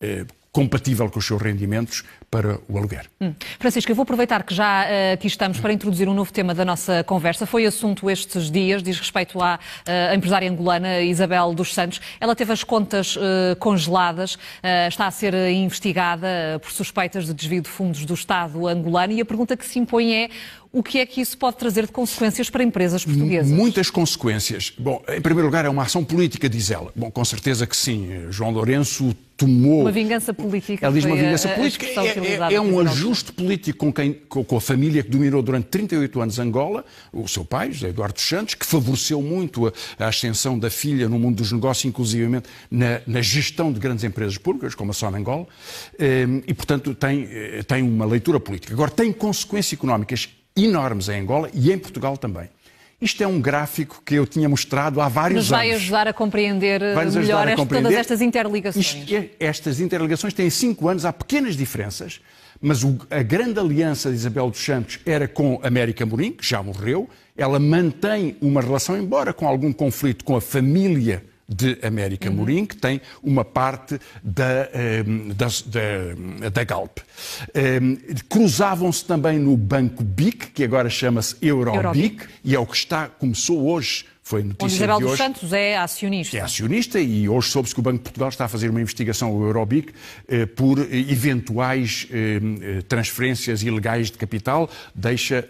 Eh, compatível com os seus rendimentos para o aluguer. Hum. Francisco, eu vou aproveitar que já uh, aqui estamos para introduzir um novo tema da nossa conversa. Foi assunto estes dias, diz respeito à uh, empresária angolana Isabel dos Santos. Ela teve as contas uh, congeladas, está a ser investigada por suspeitas de desvio de fundos do Estado angolano e a pergunta que se impõe é o que é que isso pode trazer de consequências para empresas portuguesas? Muitas consequências. Bom, em primeiro lugar, é uma ação política, diz ela. Bom, com certeza que sim. João Lourenço tomou. Uma vingança política. Ela diz uma vingança a, política. A é, é, é, um ajuste político com, quem, com a família que dominou durante 38 anos Angola, o seu pai, José Eduardo Santos, que favoreceu muito a, a ascensão da filha no mundo dos negócios, inclusivamente na, na gestão de grandes empresas públicas, como a Angola, ehm, e, portanto, tem, eh, tem uma leitura política. Agora, tem consequências económicas enormes em Angola e em Portugal também. Isto é um gráfico que eu tinha mostrado há vários anos. Nos vai ajudar a compreender eh, ajudar melhor a compreender. todas estas interligações. Isto, é, estas interligações têm cinco anos, há pequenas diferenças, mas o, a grande aliança de Isabel dos Santos era com América Morim, que já morreu. Ela mantém uma relação, embora com algum conflito com a família de América uhum. Morim, que tem uma parte da, ehm, da, da, da Galp. Ehm, cruzavam-se também no Banco BIC, que agora chama-se Eurobic, Eurobic, e é o que está, começou hoje foi notícia o de hoje. Santos é acionista. É acionista e hoje soube-se que o Banco de Portugal está a fazer uma investigação o Eurobic eh, por eh, eventuais eh, transferências ilegais de capital. Deixa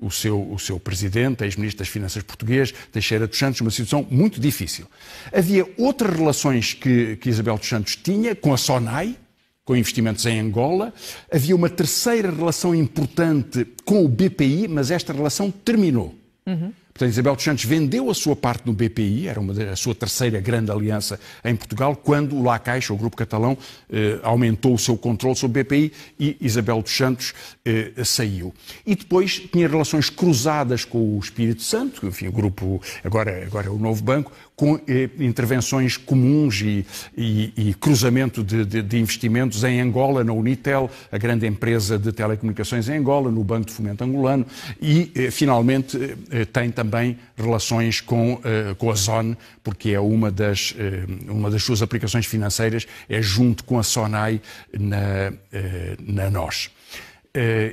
o, seu, o seu presidente, ex-ministro das Finanças português, Teixeira dos Santos, uma situação muito difícil. Havia outras relações que, que Isabel dos Santos tinha com a SONAI, com investimentos em Angola. Havia uma terceira relação importante com o BPI, mas esta relação terminou. Uhum. Portanto, Isabel dos Santos vendeu a sua parte no BPI, era uma, a sua terceira grande aliança em Portugal, quando o La Caixa, o grupo catalão, eh, aumentou o seu controle sobre o BPI e Isabel dos Santos eh, saiu. E depois tinha relações cruzadas com o Espírito Santo, enfim, o grupo, agora, agora é o novo banco, com eh, intervenções comuns e, e, e cruzamento de, de, de, investimentos em Angola, na Unitel, a grande empresa de telecomunicações em Angola, no Banco de Fomento Angolano, e eh, finalmente eh, eh, tem também também relações com, eh, com a Zone, porque é uma das, eh, uma das suas aplicações financeiras, é junto com a Sonai na, eh, na NOS.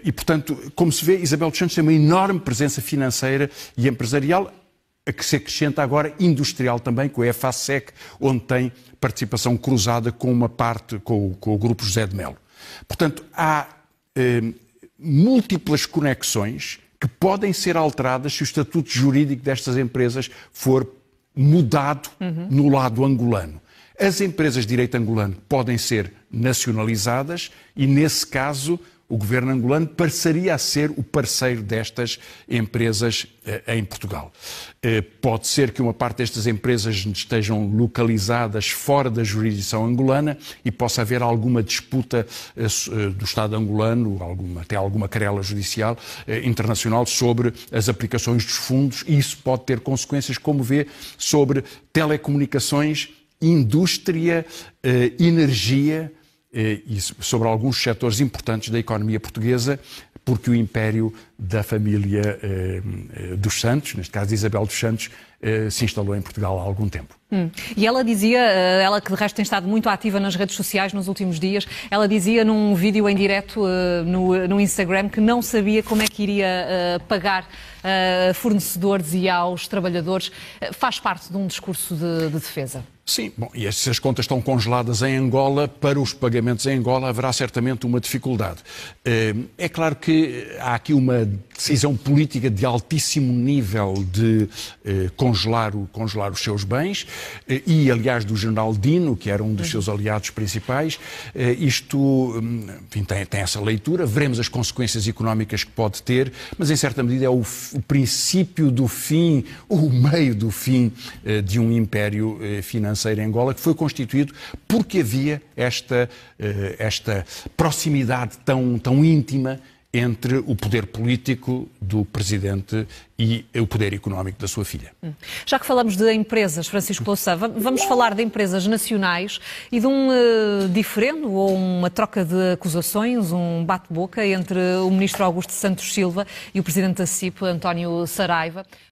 e, portanto, como se vê, Isabel dos Santos tem uma enorme presença financeira e empresarial, a que se acrescenta agora industrial também, com a EFASEC, onde tem participação cruzada com uma parte, com, com o grupo José de Melo. Portanto, há múltiplas conexões que podem ser alteradas se o estatuto jurídico destas empresas for mudado uhum. no lado angolano. As empresas de direito angolano podem ser nacionalizadas e, nesse caso, o governo angolano passaria a ser o parceiro destas empresas eh, em Portugal. Eh, pode ser que uma parte destas empresas estejam localizadas fora da jurisdição angolana e possa haver alguma disputa eh, do Estado angolano, alguma, até alguma querela judicial internacional sobre as aplicações dos fundos e isso pode ter consequências, como vê, sobre telecomunicações, indústria, energia eh, e sobre alguns setores importantes da economia portuguesa, porque o império da família eh, eh dos Santos, neste caso de Isabel dos Santos, eh, se instalou em Portugal há algum tempo. Hum. E ela dizia, eh, ela que de resto tem estado muito ativa nas redes sociais nos últimos dias, ela dizia num vídeo em direto no, no, Instagram que não sabia como é que iria pagar a fornecedores e aos trabalhadores. Faz parte de um discurso de, de defesa. Sim, bom, e se as contas estão congeladas em Angola, para os pagamentos em Angola haverá certamente uma dificuldade. Eh, é claro que há aqui uma decisão política de altíssimo nível de eh, congelar, congelar os seus bens, eh, e aliás do general Dino, que era um dos seus aliados principais, isto hum, enfim, tem, tem essa leitura, veremos as consequências económicas que pode ter, mas em certa medida é o, o princípio do fim, o meio do fim de um império financeiro em Angola, que foi constituído porque havia esta, eh, esta proximidade tão, tão íntima entre o poder político do presidente e o poder económico da sua filha. Hum. Já que falamos de empresas, Francisco Louçã, vamos falar de empresas nacionais e de um uh, diferendo ou uma troca de acusações, um bate-boca entre o ministro Augusto Santos Silva e o presidente da CIP, António Saraiva.